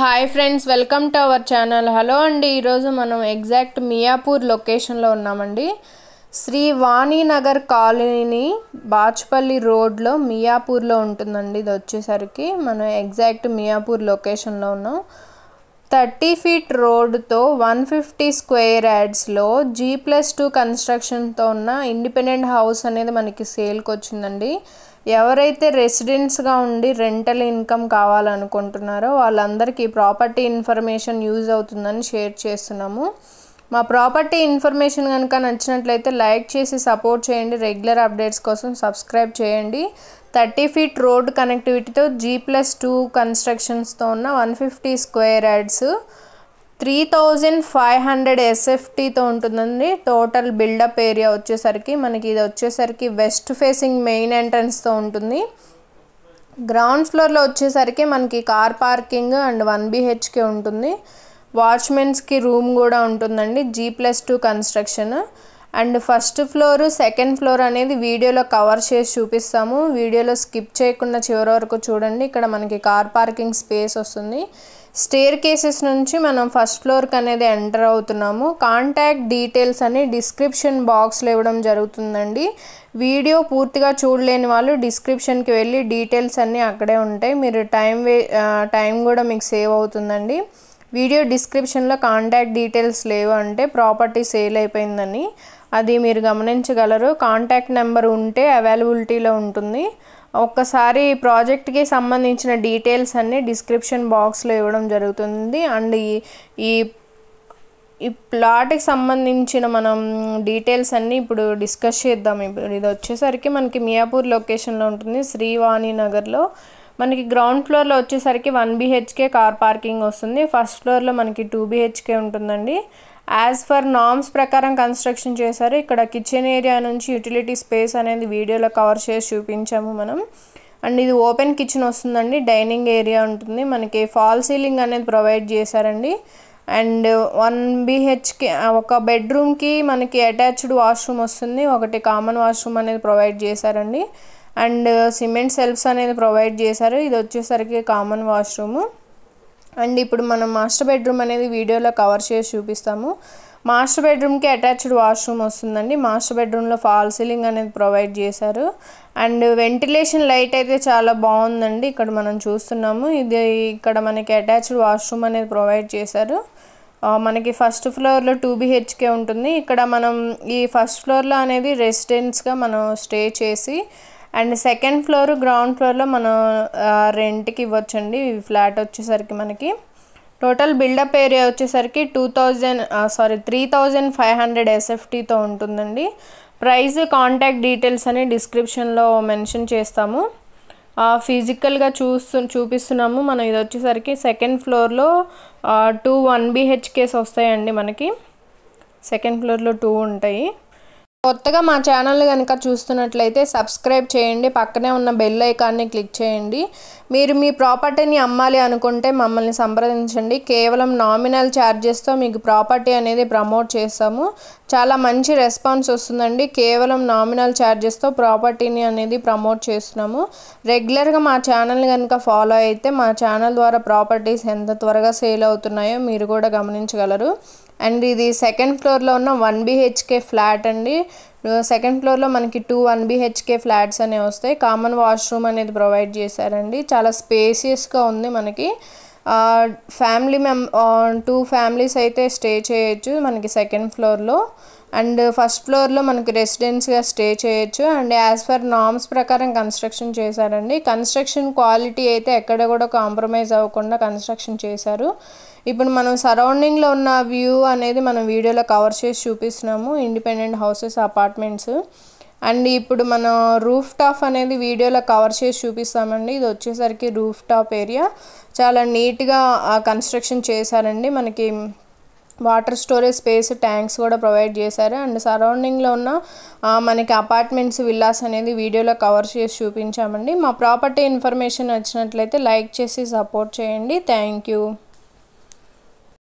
hi friends welcome to our channel hello అండి ఈరోజు మనం ఎగ్జాక్ట్ మియాపూర్ లొకేషన్లో ఉన్నామండి శ్రీ వాణినగర్ కాలనీ బాచ్పల్లి రోడ్లో మియాపూర్లో ఉంటుందండి ఇది వచ్చేసరికి మనం ఎగ్జాక్ట్ మియాపూర్ లొకేషన్లో ఉన్నాం థర్టీ ఫీట్ రోడ్తో వన్ ఫిఫ్టీ స్క్వేర్ యాడ్స్లో జీ ప్లస్ టూ కన్స్ట్రక్షన్తో ఉన్న ఇండిపెండెంట్ హౌస్ అనేది మనకి సేల్కి వచ్చిందండి ఎవరైతే రెసిడెంట్స్గా ఉండి రెంటల్ ఇన్కమ్ కావాలనుకుంటున్నారో వాళ్ళందరికీ ప్రాపర్టీ ఇన్ఫర్మేషన్ యూజ్ అవుతుందని షేర్ చేస్తున్నాము మా ప్రాపర్టీ ఇన్ఫర్మేషన్ కనుక నచ్చినట్లయితే లైక్ చేసి సపోర్ట్ చేయండి రెగ్యులర్ అప్డేట్స్ కోసం సబ్స్క్రైబ్ చేయండి థర్టీ ఫీట్ రోడ్ కనెక్టివిటీతో జీ ప్లస్ టూ కన్స్ట్రక్షన్స్తో ఉన్న one fifty square yards three thousand five hundred ఎస్ఎఫ్టీతో ఉంటుందండి టోటల్ బిల్డప్ ఏరియా వచ్చేసరికి మనకి ఇది వచ్చేసరికి వెస్ట్ ఫేసింగ్ మెయిన్ ఎంట్రన్స్తో ఉంటుంది గ్రౌండ్ ఫ్లోర్లో వచ్చేసరికి మనకి car parking and one BHK ఉంటుంది వాచ్మెన్స్కి రూమ్ కూడా ఉంటుందండి G plus two construction and first floor second floor అనేది వీడియోలో కవర్ చేసి చూపిస్తాము వీడియోలో స్కిప్ చేయకుండా చివరి వరకు చూడండి ఇక్కడ మనకి కార్ పార్కింగ్ స్పేస్ వస్తుంది స్టేర్ కేసెస్ నుంచి మనం ఫస్ట్ ఫ్లోర్కి అనేది ఎంటర్ అవుతున్నాము కాంటాక్ట్ డీటెయిల్స్ అని డిస్క్రిప్షన్ బాక్స్లో ఇవ్వడం జరుగుతుందండి వీడియో పూర్తిగా చూడలేని వాళ్ళు డిస్క్రిప్షన్కి వెళ్ళి డీటెయిల్స్ అన్నీ అక్కడే ఉంటాయి మీరు టైం వే టైం కూడా మీకు సేవ్ అవుతుందండి వీడియో డిస్క్రిప్షన్లో కాంటాక్ట్ డీటెయిల్స్ లేవు అంటే ప్రాపర్టీ సేల్ అయిపోయిందని అది మీరు గమనించగలరు కాంటాక్ట్ నెంబర్ ఉంటే అవైలబిలిటీలో ఉంటుంది ఒక్కసారి ప్రాజెక్ట్కి సంబంధించిన డీటెయిల్స్ అన్నీ డిస్క్రిప్షన్ బాక్స్లో ఇవ్వడం జరుగుతుంది అండ్ ఈ ఈ ప్లాట్కి సంబంధించిన మనం డీటెయిల్స్ అన్నీ ఇప్పుడు డిస్కస్ చేద్దాం ఇప్పుడు ఇది వచ్చేసరికి మనకి మియాపూర్ లొకేషన్లో ఉంటుంది శ్రీవాణి నగర్లో మనకి గ్రౌండ్ ఫ్లోర్లో వచ్చేసరికి వన్ బీహెచ్కే కార్ పార్కింగ్ వస్తుంది ఫస్ట్ ఫ్లోర్లో మనకి టూ బీహెచ్కే ఉంటుందండి యాజ్ ఫర్ నామ్స్ ప్రకారం కన్స్ట్రక్షన్ చేశారు ఇక్కడ కిచెన్ ఏరియా నుంచి యూటిలిటీ స్పేస్ అనేది వీడియోలో కవర్ చేసి చూపించాము మనం అండ్ ఇది ఓపెన్ కిచెన్ వస్తుందండి డైనింగ్ ఏరియా ఉంటుంది మనకి ఫాల్ సీలింగ్ అనేది ప్రొవైడ్ చేశారండి అండ్ వన్ బీహెచ్కే ఒక బెడ్రూమ్కి మనకి అటాచ్డ్ వాష్రూమ్ వస్తుంది ఒకటి కామన్ వాష్రూమ్ అనేది ప్రొవైడ్ చేశారండి అండ్ uh, సిమెంట్ సెల్ఫ్స్ అనేది ప్రొవైడ్ చేశారు ఇది వచ్చేసరికి కామన్ వాష్రూము అండ్ ఇప్పుడు మనం మాస్టర్ బెడ్రూమ్ అనేది వీడియోలో కవర్ చేసి చూపిస్తాము మాస్టర్ బెడ్రూమ్కి అటాచ్డ్ వాష్రూమ్ వస్తుందండి మాస్టర్ బెడ్రూమ్లో ఫాల్ సీలింగ్ అనేది ప్రొవైడ్ చేశారు అండ్ వెంటిలేషన్ లైట్ అయితే చాలా బాగుందండి ఇక్కడ మనం చూస్తున్నాము ఇది ఇక్కడ మనకి అటాచ్డ్ వాష్రూమ్ అనేది ప్రొవైడ్ చేశారు మనకి ఫస్ట్ ఫ్లోర్లో టూ బీహెచ్కే ఉంటుంది ఇక్కడ మనం ఈ ఫస్ట్ ఫ్లోర్లో అనేది రెసిడెన్స్గా మనం స్టే చేసి అండ్ సెకండ్ ఫ్లోర్ గ్రౌండ్ ఫ్లోర్లో మనం రెంట్కి ఇవ్వచ్చండి ఫ్లాట్ వచ్చేసరికి మనకి టోటల్ బిల్డప్ ఏరియా వచ్చేసరికి two thousand sorry three thousand five hundred ఎస్ఎఫ్టీతో ఉంటుందండి ప్రైస్ కాంటాక్ట్ డీటెయిల్స్ అని డిస్క్రిప్షన్లో మెన్షన్ చేస్తాము ఫిజికల్గా చూస్తు చూపిస్తున్నాము మనం ఇది వచ్చేసరికి సెకండ్ ఫ్లోర్లో టూ వన్ బీహెచ్కేస్ వస్తాయండి మనకి సెకండ్ ఫ్లోర్లో టూ ఉంటాయి కొత్తగా మా ఛానల్ కనుక చూస్తున్నట్లయితే సబ్స్క్రైబ్ చేయండి పక్కనే ఉన్న బెల్ ఐకాన్ని క్లిక్ చేయండి మీరు మీ ప్రాపర్టీని అమ్మాలి అనుకుంటే మమ్మల్ని సంప్రదించండి కేవలం నామినల్ ఛార్జెస్తో మీకు ప్రాపర్టీ అనేది ప్రమోట్ చేస్తాము చాలా మంచి రెస్పాన్స్ వస్తుందండి కేవలం నామినల్ ఛార్జెస్తో ప్రాపర్టీని అనేది ప్రమోట్ చేస్తున్నాము రెగ్యులర్గా మా ఛానల్ కనుక ఫాలో అయితే మా ఛానల్ ద్వారా ప్రాపర్టీస్ ఎంత త్వరగా సేల్ అవుతున్నాయో మీరు కూడా గమనించగలరు అండ్ ఇది సెకండ్ ఫ్లోర్లో ఉన్న వన్ బీహెచ్కే ఫ్లాట్ అండి సెకండ్ ఫ్లోర్లో మనకి టూ వన్ బీహెచ్కే ఫ్లాట్స్ అనేవి వస్తాయి కామన్ వాష్రూమ్ అనేది ప్రొవైడ్ చేశారండి చాలా స్పేసియస్గా ఉంది మనకి ఫ్యామిలీ మెం టూ ఫ్యామిలీస్ అయితే స్టే చేయొచ్చు మనకి సెకండ్ ఫ్లోర్లో అండ్ ఫస్ట్ ఫ్లోర్లో మనకి రెసిడెన్స్గా స్టే చేయొచ్చు అండ్ యాజ్ పర్ నామ్స్ ప్రకారం కన్స్ట్రక్షన్ చేశారండి కన్స్ట్రక్షన్ క్వాలిటీ అయితే ఎక్కడ కూడా కాంప్రమైజ్ అవ్వకుండా కన్స్ట్రక్షన్ చేశారు ఇప్పుడు మనం సరౌండింగ్లో ఉన్న వ్యూ అనేది మనం వీడియోలో కవర్ చేసి చూపిస్తున్నాము ఇండిపెండెంట్ హౌసెస్ అపార్ట్మెంట్స్ అండ్ ఇప్పుడు మనం రూఫ్ టాప్ అనేది వీడియోలో కవర్ చేసి చూపిస్తామండి ఇది వచ్చేసరికి రూఫ్ టాప్ ఏరియా చాలా నీట్గా కన్స్ట్రక్షన్ చేశారండి మనకి వాటర్ స్టోరేజ్ స్పేస్ ట్యాంక్స్ కూడా ప్రొవైడ్ చేశారు అండ్ సరౌండింగ్లో ఉన్న మనకి అపార్ట్మెంట్స్ విల్లాస్ అనేది వీడియోలో కవర్ చేసి చూపించామండి మా ప్రాపర్టీ ఇన్ఫర్మేషన్ వచ్చినట్లయితే లైక్ చేసి సపోర్ట్ చేయండి థ్యాంక్ యూ